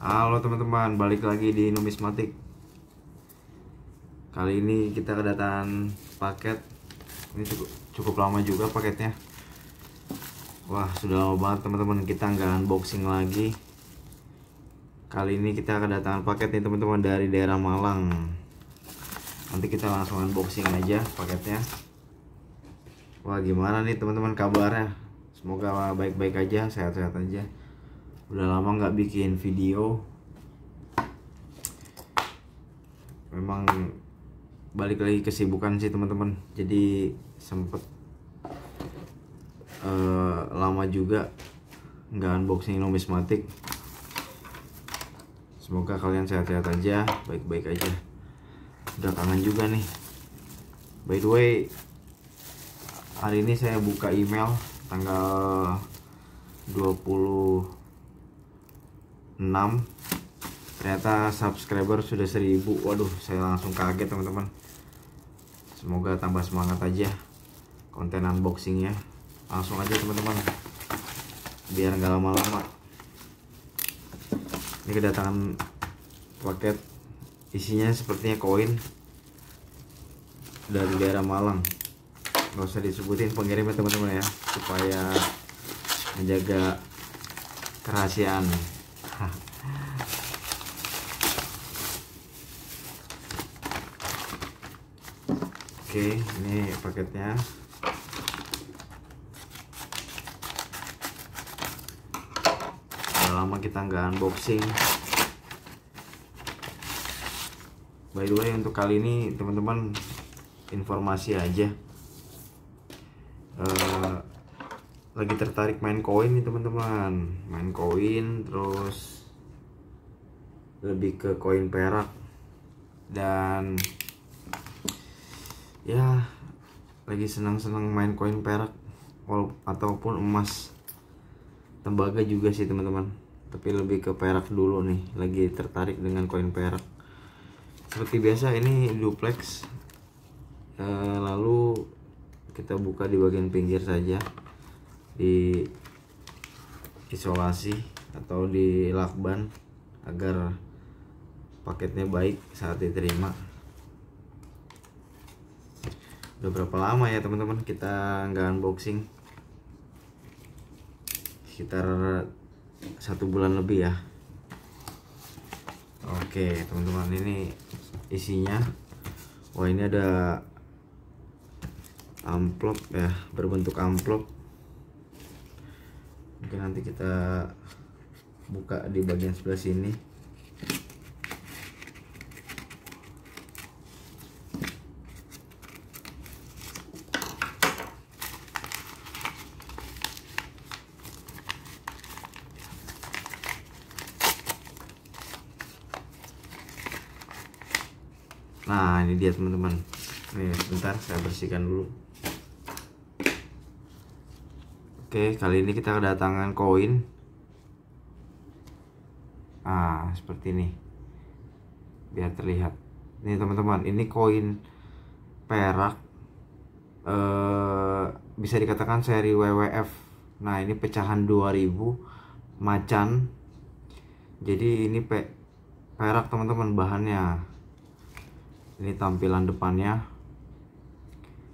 Halo teman-teman, balik lagi di Numismatik. Kali ini kita kedatangan paket. Ini cukup cukup lama juga paketnya. Wah, sudah lama banget teman-teman kita nggak unboxing lagi. Kali ini kita kedatangan paket nih teman-teman dari daerah Malang. Nanti kita langsung unboxing aja paketnya. Wah, gimana nih teman-teman kabarnya? Semoga baik-baik aja, sehat-sehat aja udah lama nggak bikin video memang balik lagi kesibukan sih teman-teman jadi sempet uh, lama juga nggak unboxing numismatik semoga kalian sehat-sehat aja baik-baik aja udah kangen juga nih by the way hari ini saya buka email tanggal 20 6 ternyata subscriber sudah 1000 waduh saya langsung kaget teman-teman semoga tambah semangat aja konten unboxingnya langsung aja teman-teman biar nggak lama-lama ini kedatangan paket isinya sepertinya koin dari daerah Malang nggak usah disebutin pengirimnya teman-teman ya supaya menjaga kerahasiaan oke ini paketnya udah lama kita nggak unboxing by the way untuk kali ini teman-teman informasi aja uh, lagi tertarik main koin nih teman-teman main koin terus lebih ke koin perak dan ya lagi senang-senang main koin perak ataupun emas tembaga juga sih teman-teman tapi lebih ke perak dulu nih lagi tertarik dengan koin perak seperti biasa ini duplex eh, lalu kita buka di bagian pinggir saja di isolasi atau di lakban agar paketnya baik saat diterima udah berapa lama ya teman-teman kita nggak unboxing sekitar satu bulan lebih ya oke teman-teman ini isinya wah ini ada amplop ya berbentuk amplop mungkin nanti kita buka di bagian sebelah sini Nah ini dia teman-teman Nih sebentar saya bersihkan dulu Oke, kali ini kita kedatangan koin. Ah, seperti ini. Biar terlihat. Ini teman-teman, ini koin perak. Eh, bisa dikatakan seri WWF. Nah, ini pecahan 2000 macan. Jadi ini pe perak teman-teman bahannya. Ini tampilan depannya.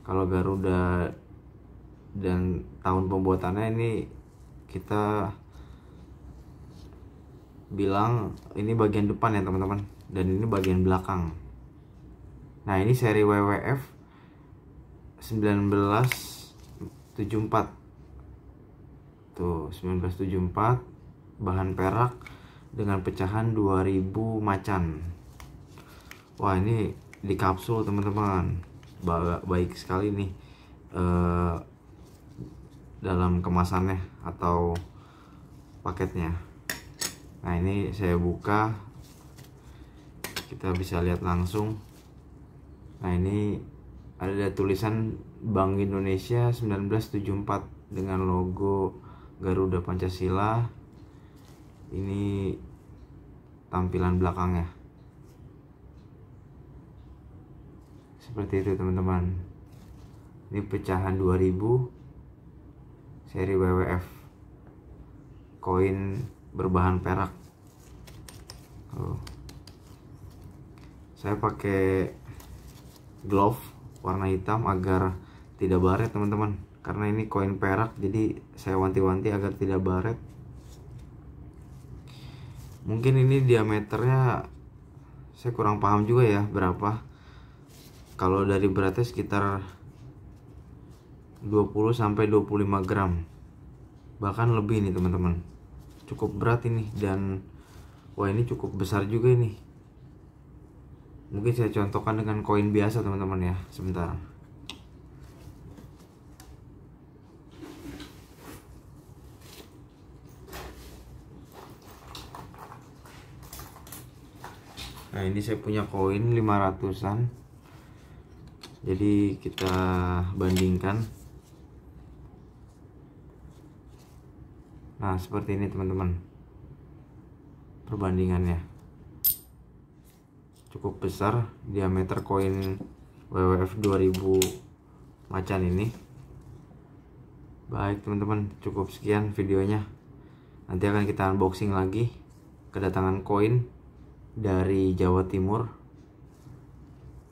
Kalau Garuda dan tahun pembuatannya ini kita bilang ini bagian depan ya teman-teman dan ini bagian belakang nah ini seri WWF 1974 tuh 1974 bahan perak dengan pecahan 2000 macan wah ini di kapsul teman-teman baik sekali nih eh, dalam kemasannya atau paketnya nah ini saya buka kita bisa lihat langsung nah ini ada tulisan Bank Indonesia 1974 dengan logo Garuda Pancasila ini tampilan belakangnya seperti itu teman-teman ini pecahan 2000 seri WWF koin berbahan perak oh. saya pakai glove warna hitam agar tidak baret teman-teman karena ini koin perak jadi saya wanti-wanti agar tidak baret mungkin ini diameternya saya kurang paham juga ya berapa kalau dari beratnya sekitar 20 sampai 25 gram bahkan lebih nih teman-teman cukup berat ini dan wah ini cukup besar juga ini mungkin saya contohkan dengan koin biasa teman-teman ya sebentar nah ini saya punya koin 500an jadi kita bandingkan nah seperti ini teman-teman perbandingannya cukup besar diameter koin WWF 2000 macan ini baik teman-teman cukup sekian videonya nanti akan kita unboxing lagi kedatangan koin dari Jawa Timur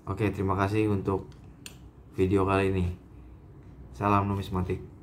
oke terima kasih untuk video kali ini salam numismatik